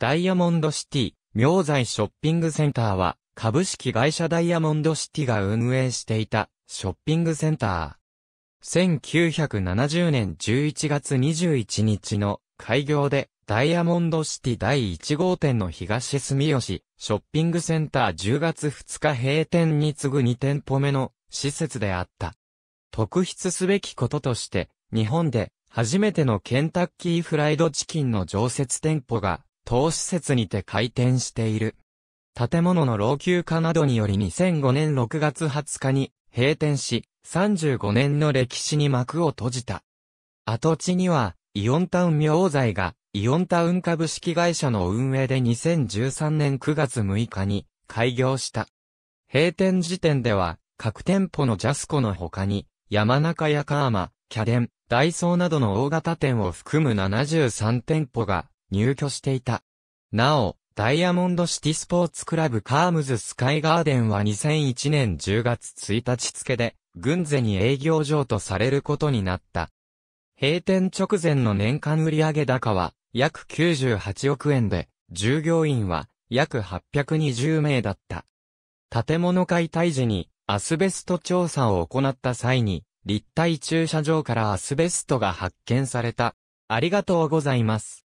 ダイヤモンドシティ、明西ショッピングセンターは、株式会社ダイヤモンドシティが運営していた、ショッピングセンター。1970年11月21日の開業で、ダイヤモンドシティ第1号店の東住吉、ショッピングセンター10月2日閉店に次ぐ2店舗目の施設であった。特筆すべきこととして、日本で初めてのケンタッキーフライドチキンの常設店舗が資施設にて開店している。建物の老朽化などにより2005年6月20日に閉店し、35年の歴史に幕を閉じた。跡地には、イオンタウン明財が、イオンタウン株式会社の運営で2013年9月6日に開業した。閉店時点では、各店舗のジャスコの他に、山中やカーマ、キャデン、ダイソーなどの大型店を含む73店舗が入居していた。なお、ダイヤモンドシティスポーツクラブカームズスカイガーデンは2001年10月1日付で、軍勢に営業場とされることになった。閉店直前の年間売上高は約98億円で、従業員は約820名だった。建物解体時にアスベスト調査を行った際に、立体駐車場からアスベストが発見された。ありがとうございます。